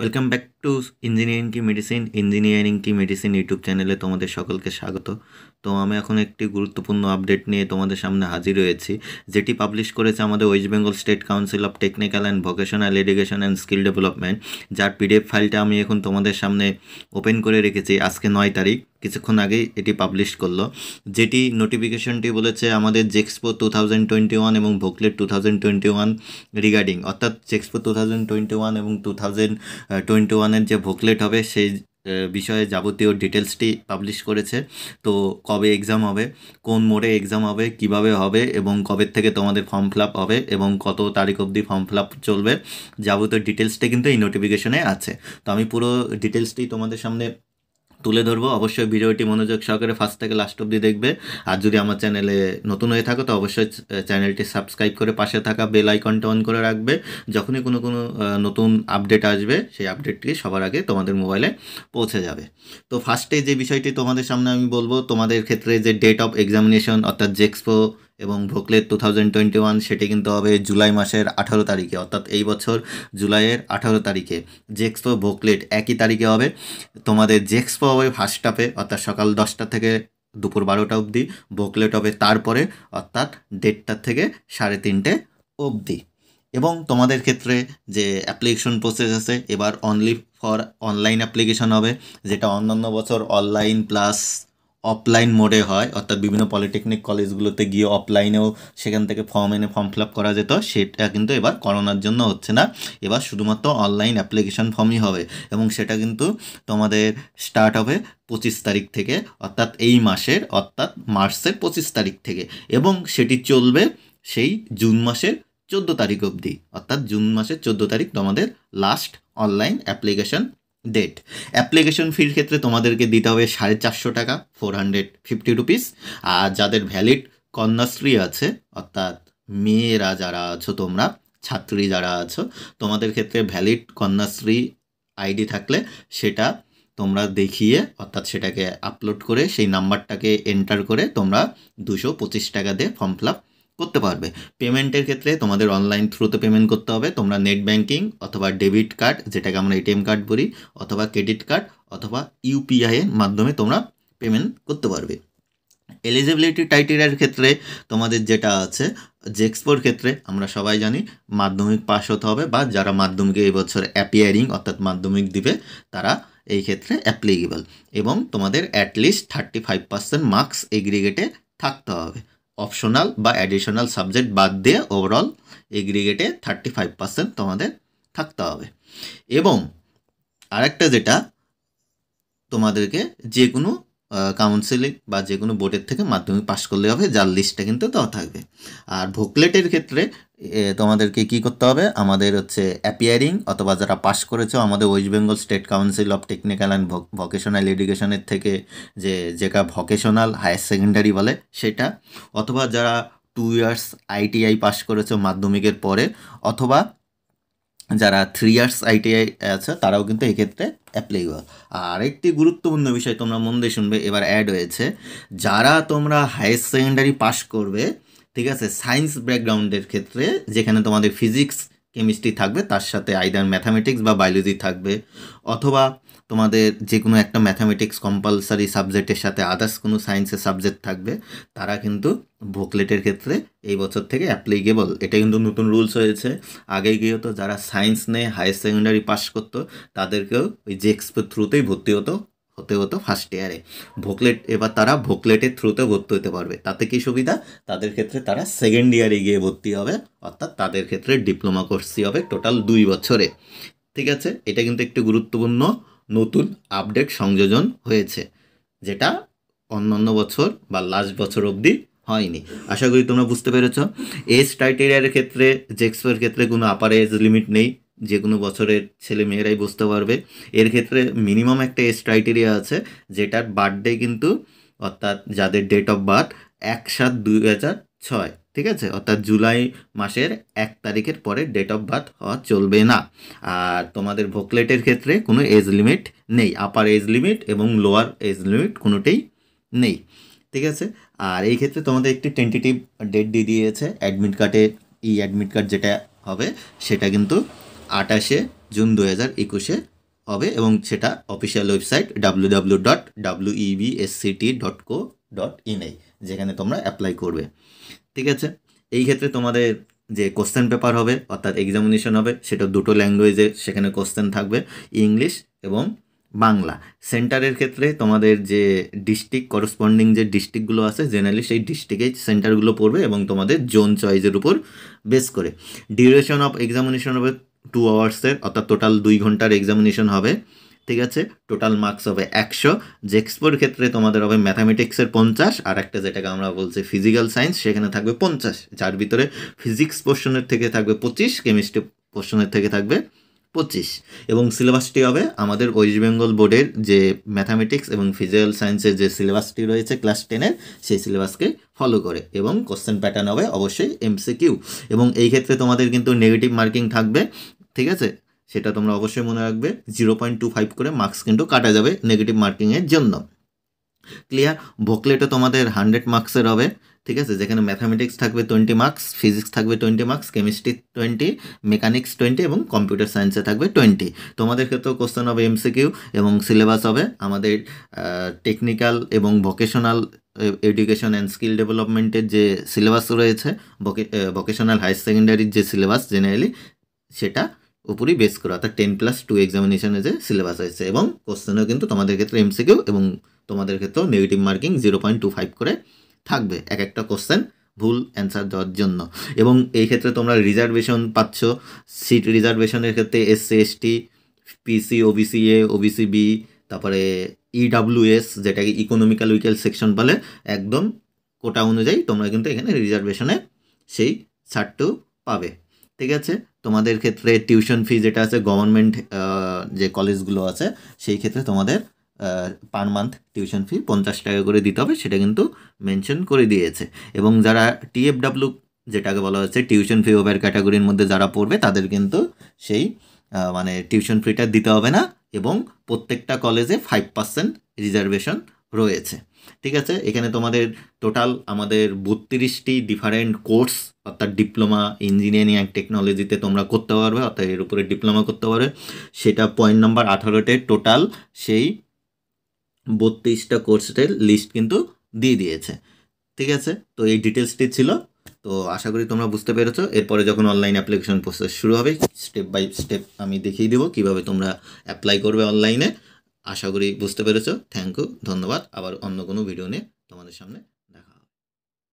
welcome back to engineering কি medicine engineering কি medicine YouTube চ্যানেলে তোমাদের সকলকে স্বাগত তো আমি এখন একটি গুরুত্বপূর্ণ আপডেট নিয়ে তোমাদের সামনে হাজির হয়েছি যেটি পাবলিশ করেছে আমাদের West Bengal state council of technical and vocational education and skill development যার পিডিএফ ফাইলটা আমি এখন তোমাদের সামনে ওপেন করে রেখেছি আজকে নয় তারিখ কিছুক্ষণ আগেই এটি পাবলিশ করলো যেটি নোটিফিকেশনটি বলেছে আমাদের JEXPO two thousand twenty one এবং VOCLET two thousand twenty one regarding অর্থাৎ JEXPO two thousand twenty one এবং টু থাউজেন্ড টোয়েন্টি ওয়ানের যে ভোকলেট হবে সেই বিষয়ে যাবতীয় ডিটেলসটি পাবলিশ করেছে তো কবে এক্সাম হবে কোন মোড়ে এক্সাম হবে কিভাবে হবে এবং কবে থেকে তোমাদের ফর্ম ফিল হবে এবং কত তারিখ অবধি ফর্ম ফিল চলবে যাবতীয় ডিটেলসটা কিন্তু এই নোটিফিকেশনে আছে তো আমি পুরো ডিটেলসটি তোমাদের সামনে তুলে ধরবো অবশ্যই ভিডিওটি মনোযোগ সহকারে ফার্স্ট থেকে লাস্ট অব্দি দেখবে আর যদি আমার চ্যানেলে নতুন হয়ে থাকো তো অবশ্যই চ্যানেলটি সাবস্ক্রাইব করে পাশে থাকা বেল আইকনটা অন করে রাখবে যখনই কোনো কোনো নতুন আপডেট আসবে সেই আপডেটটি সবার আগে তোমাদের মোবাইলে পৌঁছে যাবে তো ফার্স্টে যে বিষয়টি তোমাদের সামনে আমি বলবো তোমাদের ক্ষেত্রে যে ডেট অফ এক্সামিনেশন অর্থাৎ জেক্সপো এবং VOCLET two thousand twenty one সেটি কিন্তু হবে জুলাই মাসের আঠারো তারিখে অর্থাৎ এই বছর জুলাইয়ের আঠারো তারিখে জেক্সপো ভোকলেট একই তারিখে হবে তোমাদের জেক্সপো হবে ফার্স্ট হাফে অর্থাৎ সকাল দশটা থেকে দুপুর বারোটা অবধি ভোকলেট হবে তারপরে অর্থাৎ দেড়টার থেকে সাড়ে তিনটে অবধি এবং তোমাদের ক্ষেত্রে যে অ্যাপ্লিকেশন প্রসেস আছে এবার অনলি ফর অনলাইন অ্যাপ্লিকেশন হবে যেটা অন্যান্য বছর অনলাইন প্লাস অফলাইন মোডে হয় অর্থাৎ বিভিন্ন পলিটেকনিক কলেজগুলোতে গিয়ে অফলাইনেও সেখান থেকে ফর্ম এনে ফর্ম ফিল করা যেত সেটা কিন্তু এবার করোনার জন্য হচ্ছে না এবার শুধুমাত্র অনলাইন অ্যাপ্লিকেশান ফর্মই হবে এবং সেটা কিন্তু তোমাদের স্টার্ট হবে পঁচিশ তারিখ থেকে অর্থাৎ এই মাসের অর্থাৎ মার্চের পঁচিশ তারিখ থেকে এবং সেটি চলবে সেই জুন মাসের চোদ্দো তারিখ অবধি অর্থাৎ জুন মাসের চোদ্দো তারিখ তোমাদের last online application date application ফির ক্ষেত্রে তোমাদেরকে দিতে হবে সাড়ে চারশো টাকা ফোর হান্ড্রেড ফিফটি রুপিস আর যাদের ভ্যালিড কন্যাশ্রী আছে অর্থাৎ মেয়েরা যারা আছো তোমরা ছাত্রী যারা আছো তোমাদের ক্ষেত্রে ভ্যালিড কন্যাশ্রী আইডি থাকলে সেটা তোমরা দেখিয়ে অর্থাৎ সেটাকে আপলোড করে সেই নাম্বারটাকে এন্টার করে তোমরা দুশো পঁচিশ টাকা দিয়ে ফর্ম ফিল আপ করতে পারবে পেমেন্টের ক্ষেত্রে তোমাদের অনলাইন থ্রুতে পেমেন্ট করতে হবে তোমরা নেট ব্যাঙ্কিং অথবা ডেবিট কার্ড যেটাকে আমরা এটিএম কার্ড বলি অথবা ক্রেডিট কার্ড অথবা ইউপিআইয়ের মাধ্যমে তোমরা পেমেন্ট করতে পারবে এলিজিবিলিটি ক্রাইটেরিয়ার ক্ষেত্রে তোমাদের যেটা আছে জেক্সপোর ক্ষেত্রে আমরা সবাই জানি মাধ্যমিক পাশ হতে হবে বা যারা মাধ্যমিকে এবছর অ্যাপিয়ারিং অর্থাৎ মাধ্যমিক দিবে তারা এই ক্ষেত্রে অ্যাপ্লিকেবল এবং তোমাদের at least thirty five percent marks এগ্রিগেটে থাকতে হবে অপশনাল বা অ্যাডিশনাল সাবজেক্ট বাদ দিয়ে ওভারঅল এগ্রিগেটে থার্টি ফাইভ পার্সেন্ট তোমাদের থাকতে হবে এবং আরেকটা যেটা তোমাদেরকে যে কোনো কাউন্সিলিং বা যে কোনো বোর্ডের থেকে মাধ্যমিক পাশ করলে হবে যার লিস্টটা কিন্তু তা থাকবে আর ভোকলেটের ক্ষেত্রে তোমাদেরকে কি করতে হবে আমাদের হচ্ছে অ্যাপিয়ারিং অথবা যারা পাস করেছো আমাদের West Bengal state council of technical and vocational এডুকেশনের থেকে যে যেটা ভোকেশনাল হায়ার সেকেন্ডারি বলে সেটা অথবা যারা টু ইয়ার্স আইটিআই পাস করেছো মাধ্যমিকের পরে অথবা যারা থ্রি ইয়ার্স আইটিআই আছে তারাও কিন্তু এক্ষেত্রে অ্যাপ্লাইবল আর একটি গুরুত্বপূর্ণ বিষয় তোমরা মন দিয়ে শুনবে এবার অ্যাড হয়েছে যারা তোমরা হায়ার সেকেন্ডারি পাস করবে ঠিক আছে সায়েন্স ব্যাকগ্রাউন্ডের ক্ষেত্রে যেখানে তোমাদের ফিজিক্স কেমিস্ট্রি থাকবে তার সাথে আইদার ম্যাথামেটিক্স বা বায়োলজি থাকবে অথবা তোমাদের যে কোনো একটা ম্যাথামেটিক্স কম্পালসারি সাবজেক্টের সাথে আদার্স কোনো সায়েন্সের সাবজেক্ট থাকবে তারা কিন্তু ভোকলেটের ক্ষেত্রে এই বছর থেকে অ্যাপ্লিকেবল এটা কিন্তু নতুন রুলস হয়েছে আগে গিয়ে তো যারা সায়েন্স নেয় হায়ার সেকেন্ডারি পাস করতো তাদেরকেও ওই জেক্সপের থ্রুতেই e ভর্তি হতো হতে হতো ফার্স্ট ইয়ারে ভোকলেট এবার তারা ভোকলেটের থ্রুতে ভর্তি হতে পারবে তাতে কি সুবিধা তাদের ক্ষেত্রে তারা সেকেন্ড ইয়ারে গিয়ে ভর্তি হবে অর্থাৎ তাদের ক্ষেত্রে ডিপ্লোমা কোর্সই হবে টোটাল দুই বছরে ঠিক আছে এটা কিন্তু একটি গুরুত্বপূর্ণ নতুন আপডেট সংযোজন হয়েছে যেটা অন্যান্য বছর বা লাস্ট বছর অবধি হয়নি আশা করি তোমরা বুঝতে পেরেছ এজ ক্রাইটেরিয়ার ক্ষেত্রে জেক্সপোর ক্ষেত্রে কোনো আপার এজ লিমিট নেই যে কোনো বছরের ছেলে মেয়েরাই বুঝতে পারবে এর ক্ষেত্রে মিনিমাম একটা এস ক্রাইটেরিয়া আছে যেটার বার্থডে কিন্তু অর্থাৎ যাদের ডেট অফ বার্থ এক সাত দুই হাজার ছয় ঠিক আছে অর্থাৎ জুলাই মাসের এক তারিখের পরে ডেট অফ বার্থ হওয়া চলবে না আর তোমাদের ভোকলেটের ক্ষেত্রে কোনো এজ লিমিট নেই আপার এজ লিমিট এবং লোয়ার এজ লিমিট কোনোটাই নেই ঠিক আছে আর এই ক্ষেত্রে তোমাদের একটি টেন্টেটিভ ডেট দিয়ে দিয়েছে অ্যাডমিট কার্ডে ই অ্যাডমিট কার্ড যেটা হবে সেটা কিন্তু আটাশে জুন দু হাজার একুশে হবে এবং সেটা official website W W dot W EBSCT dot co dot I যেখানে তোমরা অ্যাপ্লাই করবে ঠিক আছে এই ক্ষেত্রে তোমাদের যে কোশ্চেন পেপার হবে অর্থাৎ এক্সামিনেশন হবে সেটা দুটো ল্যাঙ্গুয়েজে সেখানে কোশ্চেন থাকবে ইংলিশ এবং বাংলা সেন্টারের ক্ষেত্রে তোমাদের যে ডিস্ট্রিক্ট করসপন্ডিং যে ডিস্ট্রিক্টগুলো আছে জেনারেলি সেই ডিস্ট্রিক্টে সেন্টারগুলো পড়বে এবং তোমাদের জোন চয়েসের উপর বেস করে ডিউরেশন অফ এক্সামিনেশন হবে টু আওয়ার্সের অর্থাৎ টোটাল দুই ঘন্টার এক্সামিনেশন হবে ঠিক আছে টোটাল মার্কস হবে একশো জেক্সপোর ক্ষেত্রে তোমাদের হবে ম্যাথামেটিক্সের পঞ্চাশ আর একটা যেটাকে আমরা বলছি ফিজিক্যাল সায়েন্স সেখানে থাকবে পঞ্চাশ যার ভিতরে ফিজিক্স পোর্শনের থেকে থাকবে পঁচিশ কেমিস্ট্রি পোর্শনের থেকে থাকবে পঁচিশ এবং সিলেবাসটি হবে আমাদের ওয়েস্ট বেঙ্গল বোর্ডের যে ম্যাথামেটিক্স এবং ফিজিক্যাল সায়েন্সের যে সিলেবাসটি রয়েছে ক্লাস টেনের সেই সিলেবাসকে ফলো করে এবং কোশ্চেন প্যাটার্ন হবে অবশ্যই এমসিকিউ এবং এই ক্ষেত্রে তোমাদের কিন্তু নেগেটিভ মার্কিং থাকবে ঠিক আছে সেটা তোমরা অবশ্যই মনে রাখবে জিরো পয়েন্ট টু ফাইভ করে মার্কস কিন্তু কাটা যাবে নেগেটিভ মার্কিংয়ের জন্য ক্লিয়ার ভোকলেটও তোমাদের হান্ড্রেড মার্কসের হবে ঠিক আছে যেখানে ম্যাথামেটিক্স থাকবে টোয়েন্টি মার্কস ফিজিক্স থাকবে twenty marks chemistry twenty mechanics twenty এবং কম্পিউটার সায়েন্সে থাকবে টোয়েন্টি তোমাদের ক্ষেত্রেও কোশ্চেন হবে এমসিকিউ এবং সিলেবাস হবে আমাদের টেকনিক্যাল এবং ভোকেশনাল এডুকেশন অ্যান্ড স্কিল ডেভেলপমেন্টের যে সিলেবাস রয়েছে ভোকেশনাল হায়ার সেকেন্ডারির যে সিলেবাস জেনারেলি সেটা উপরই বেস করে অর্থাৎ টেন প্লাস টু এক্সামিনেশনে যে সিলেবাস হয়েছে এবং কোশ্চেনও কিন্তু তোমাদের ক্ষেত্রে এমসিকিউ এবং তোমাদের ক্ষেত্রেও negative marking zero point two five করে থাকবে এক একটা কোশ্চেন ভুল অ্যান্সার দেওয়ার জন্য এবং এই ক্ষেত্রে তোমরা রিজার্ভেশন পাচ্ছ সিট রিজার্ভেশনের ক্ষেত্রে SC ST PC OBC A OBC B তারপরে ইডাব্লিউএস e যেটাকে ইকোনমিক্যাল উইকেল সেকশন বলে একদম কোটা অনুযায়ী তোমরা কিন্তু এখানে রিজার্ভেশনে সেই ছাড়টু পাবে ঠিক আছে তোমাদের ক্ষেত্রে টিউশন ফি যেটা আছে গভর্নমেন্ট যে কলেজগুলো আছে সেই ক্ষেত্রে তোমাদের পার মান্থ টিউশন ফি পঞ্চাশ টাকা করে দিতে হবে সেটা কিন্তু মেনশন করে দিয়েছে এবং যারা টিএফডাব্লিউ যেটাকে বলা হচ্ছে টিউশন ফি ওভার ক্যাটাগরির মধ্যে যারা পড়বে তাদের কিন্তু সেই মানে টিউশন ফিটা দিতে হবে না এবং প্রত্যেকটা কলেজে ফাইভ পার্সেন্ট রিজার্ভেশন রয়েছে ঠিক আছে এখানে তোমাদের টোটাল আমাদের বত্রিশটি ডিফারেন্ট কোর্স অর্থাৎ ডিপ্লোমা ইঞ্জিনিয়ারিং অ্যান্ড টেকনোলজিতে তোমরা করতে পারবে অর্থাৎ এর উপরে ডিপ্লোমা করতে পারবে সেটা পয়েন্ট নাম্বার আঠারোতে টোটাল সেই বত্রিশটা কোর্সের লিস্ট কিন্তু দিয়ে দিয়েছে ঠিক আছে তো এই ডিটেলসটি ছিল তো আশা করি তোমরা বুঝতে পেরেছো এরপরে যখন অনলাইন অ্যাপ্লিকেশন প্রসেস শুরু হবে স্টেপ বাই স্টেপ আমি দেখিয়ে দেবো কীভাবে তোমরা অ্যাপ্লাই করবে অনলাইনে আশা করি বুঝতে পেরেছ থ্যাংক ইউ ধন্যবাদ আবার অন্য কোনো ভিডিও নিয়ে তোমাদের সামনে